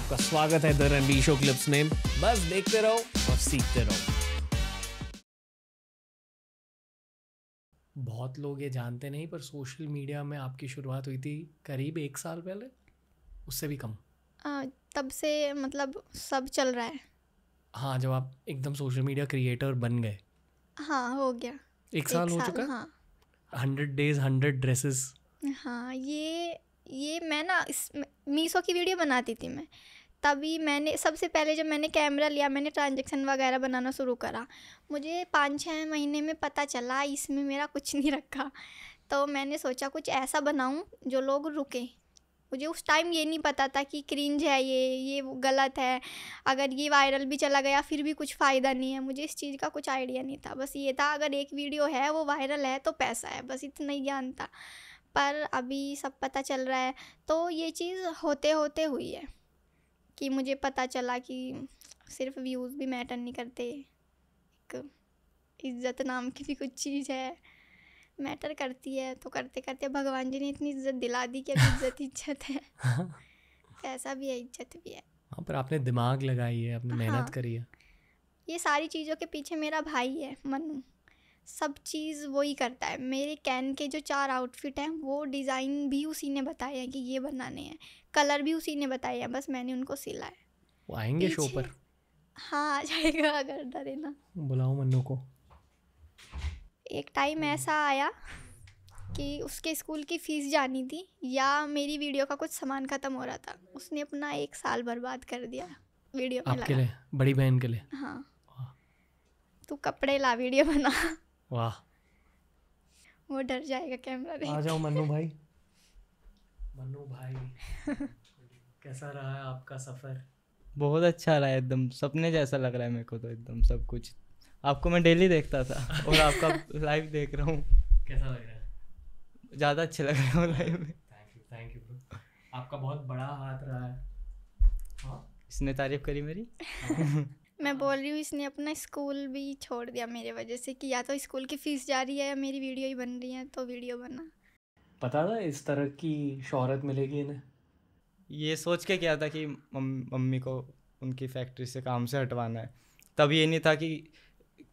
आपका स्वागत है द रणबीर शो क्लिप्स में बस देखते रहो और सीखते रहो बहुत लोग ये जानते नहीं पर सोशल मीडिया में आपकी शुरुआत हुई थी करीब एक साल पहले उससे भी कम आ, तब से मतलब सब चल रहा है हाँ जब आप एकदम सोशल मीडिया क्रिएटर बन गए हाँ हो गया एक साल एक हो साल, चुका हाँ। हंड्रेड डेज हंड्रेड ड्रेसेस हाँ ये ये मैं ना इस मीसो की वीडियो बनाती थी मैं तभी मैंने सबसे पहले जब मैंने कैमरा लिया मैंने ट्रांजेक्शन वगैरह बनाना शुरू करा मुझे पाँच छः महीने में पता चला इसमें मेरा कुछ नहीं रखा तो मैंने सोचा कुछ ऐसा बनाऊँ जो लोग रुकें मुझे उस टाइम ये नहीं पता था कि क्रिंज है ये ये गलत है अगर ये वायरल भी चला गया फिर भी कुछ फ़ायदा नहीं है मुझे इस चीज़ का कुछ आइडिया नहीं था बस ये था अगर एक वीडियो है वो वायरल है तो पैसा है बस इतना ही ज्ञान था पर अभी सब पता चल रहा है तो ये चीज़ होते होते हुई है कि मुझे पता चला कि सिर्फ व्यूज़ भी मैटर नहीं करते एक इज्जत नाम की भी कुछ चीज़ है मैटर करती है तो करते करते भगवान जी ने इतनी इज्जत दिला दी कि अभी इज्जत इज्जत है पैसा भी है इज्जत भी है हाँ पर आपने दिमाग लगाई है आपने मेहनत हाँ, करी है ये सारी चीज़ों के पीछे मेरा भाई है मनु सब चीज़ वही करता है मेरे कैन के जो चार आउटफिट हैं वो डिज़ाइन भी उसी ने बताए हैं कि ये बनाने हैं कलर भी उसी ने बताए हैं बस मैंने उनको सिला है वो आएंगे शो पर हाँ आ जाएगा अगर ना बुलाओ मनु को एक टाइम ऐसा आया कि उसके स्कूल की फ़ीस जानी थी या मेरी वीडियो का कुछ सामान ख़त्म हो रहा था उसने अपना एक साल बर्बाद कर दिया वीडियो आपके लिए बड़ी बहन के लिए हाँ तू कपड़े ला वीडियो बना वाह वो डर जाएगा कैमरा देख आ जाओ मन्नू भाई मन्नू भाई कैसा रहा है आपका सफ़र बहुत अच्छा रहा है एकदम सपने जैसा लग रहा है मेरे को तो एकदम सब कुछ आपको मैं डेली देखता था और आपका लाइव देख रहा हूँ कैसा लग रहा है ज़्यादा अच्छा लग रहा है लाइव में थैंक यू थैंक यू आपका बहुत बड़ा हाथ रहा है हाँ इसने तारीफ करी मेरी हाँ। मैं बोल रही हूँ इसने अपना स्कूल भी छोड़ दिया मेरे वजह से कि या तो स्कूल की फीस जा रही है या मेरी वीडियो ही बन रही है तो वीडियो बना पता था इस तरह की शोहरत मिलेगी इन्हें ये सोच के क्या था कि मम्मी को उनकी फैक्ट्री से काम से हटवाना है तब ये नहीं था कि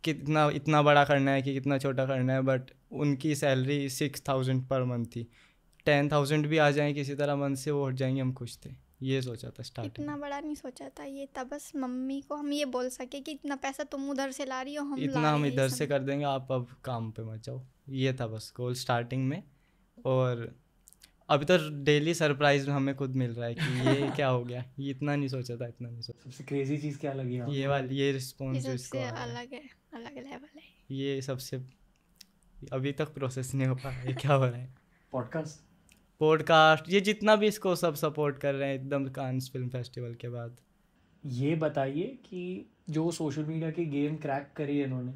कितना इतना बड़ा करना है कि कितना छोटा करना है बट उनकी salary six thousand per month थी टेन थाउजेंड भी आ जाए किसी तरह मंथ से वो हट जाएंगे हम खुश थे ये सोचा था स्टार्टिंग इतना बड़ा नहीं सोचा था ये था बस मम्मी को हम ये बोल सके कि इतना पैसा तुम उधर से ला रही हो हम इतना हम इधर से कर देंगे आप अब काम पे मत जाओ ये था बस गोल स्टार्टिंग में और अभी तो डेली सरप्राइज हमें खुद मिल रहा है कि ये क्या हो गया ये इतना नहीं सोचा था इतना नहीं सोचा सबसे क्रेजी चीज़ क्या लगी ये वाली ये रिस्पॉन्स अलग है अलग लेवल है ये सबसे अभी तक प्रोसेस नहीं हो पा रहा है क्या हो रहा है पॉडकास्ट पॉडकास्ट ये जितना भी इसको सब सपोर्ट कर रहे हैं एकदम कांस फिल्म फेस्टिवल के बाद ये बताइए कि जो सोशल मीडिया की गेम क्रैक करी है इन्होंने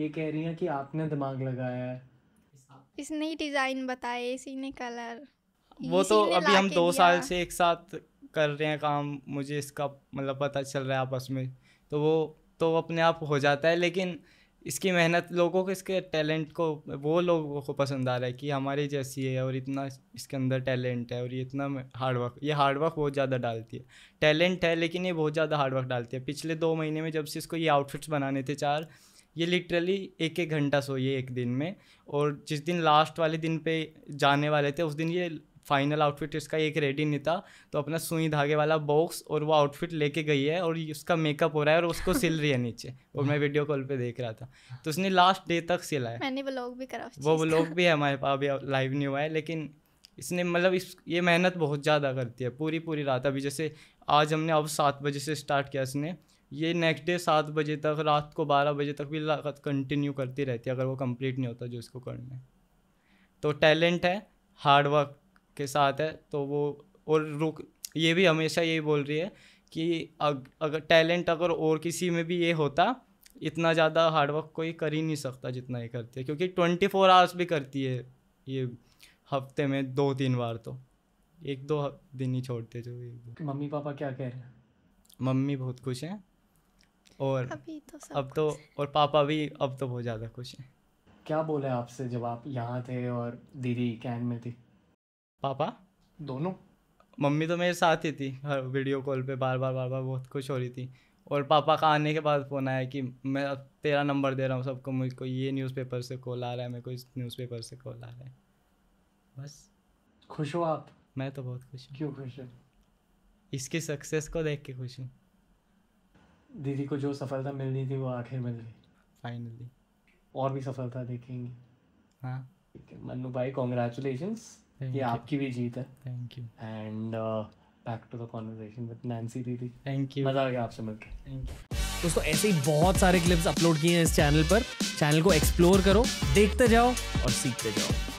ये कह रही है कि आपने दिमाग लगाया है इसने ही डिज़ाइन बताए इसी ने कलर वो तो अभी हम दो साल से एक साथ कर रहे हैं काम मुझे इसका मतलब पता चल रहा है आपस में तो वो तो अपने आप हो जाता है लेकिन इसकी मेहनत लोगों को इसके टैलेंट को वो लोगों को पसंद आ रहा है कि हमारे जैसी है और इतना इसके अंदर टैलेंट है और ये इतना हार्डवर्क ये हार्डवर्क बहुत ज़्यादा डालती है टैलेंट है लेकिन ये बहुत ज़्यादा हार्डवर्क डालती है पिछले दो महीने में जब से इसको ये आउटफिट्स बनाने थे चार ये लिटरली एक एक घंटा सोइए एक दिन में और जिस दिन लास्ट वाले दिन पे जाने वाले थे उस दिन ये फाइनल आउटफिट इसका एक रेडी नहीं था तो अपना सुई धागे वाला बॉक्स और वो आउटफिट लेके गई है और उसका मेकअप हो रहा है और उसको सिल रही है नीचे और मैं वीडियो कॉल पे देख रहा था तो उसने लास्ट डे तक सिला है मैंने व्लॉग भी करा वो व्लॉग भी है हमारे पास अभी लाइव नहीं हुआ है लेकिन इसने मतलब इस ये मेहनत बहुत ज़्यादा करती है पूरी पूरी रात अभी जैसे आज हमने अब सात बजे से स्टार्ट किया इसने ये नेक्स्ट डे सात बजे तक रात को बारह बजे तक भी लागत कंटिन्यू करती रहती है अगर वो कंप्लीट नहीं होता जो इसको करना है तो टैलेंट है हार्डवर्क के साथ है तो वो और रुक ये भी हमेशा यही बोल रही है कि अग, अगर टैलेंट अगर और किसी में भी ये होता इतना ज़्यादा हार्डवर्क कोई कर ही नहीं सकता जितना ये करती है क्योंकि ट्वेंटी फोर आवर्स भी करती है ये हफ्ते में दो तीन बार तो एक दो दिन ही छोड़ते जो एक मम्मी पापा क्या कह रहे हैं मम्मी बहुत खुश हैं और अभी तो सब अब तो और पापा भी अब तो बहुत ज़्यादा खुश हैं क्या बोले आपसे जब आप यहाँ थे और दीदी कैन में थी पापा दोनों मम्मी तो मेरे साथ ही थी हर वीडियो कॉल पे बार बार बार बार बहुत खुश हो रही थी और पापा का आने के बाद फ़ोन आया कि मैं तेरा नंबर दे रहा हूँ सबको मुझको ये न्यूज़पेपर से कॉल आ रहा है मेरे को इस न्यूज़पेपर से कॉल आ रहा है बस खुश हो आप मैं तो बहुत खुश हूँ क्यों खुश है इसकी सक्सेस को देख के खुश हूँ दीदी को जो सफलता मिलनी थी वो आखिर मिल गई फाइनली और भी सफलता देखेंगे हाँ मन्नू भाई कॉन्ग्रेचुलेशंस ये आपकी भी जीत है thank you and back to the conversation with Nancy दीदी थैंक यू मज़ा आ गया आपसे मिलकर थैंक यू दोस्तों ऐसे ही बहुत सारे क्लिप्स अपलोड किए हैं इस चैनल पर चैनल को एक्सप्लोर करो देखते जाओ और सीखते जाओ